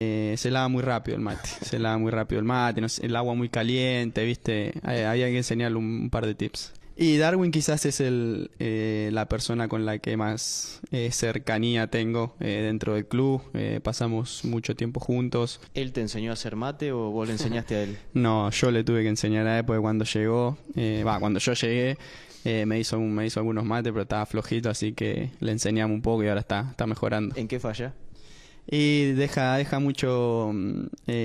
Eh, se lava muy rápido el mate, se lava muy rápido el mate, el agua muy caliente, ¿viste? Hay, alguien que enseñarle un, par de tips. Y Darwin quizás es el, eh, la persona con la que más eh, cercanía tengo dentro del club, pasamos mucho tiempo juntos. ¿Él te enseñó a hacer mate o vos le enseñaste a él? no, yo le tuve que enseñar a él porque cuando llegó, va, cuando yo llegué, me, hizo un, me hizo algunos mates, pero estaba flojito, así que le enseñamos un poco y ahora está, está mejorando. ¿En qué falla? y deja, deja mucho mm, eh,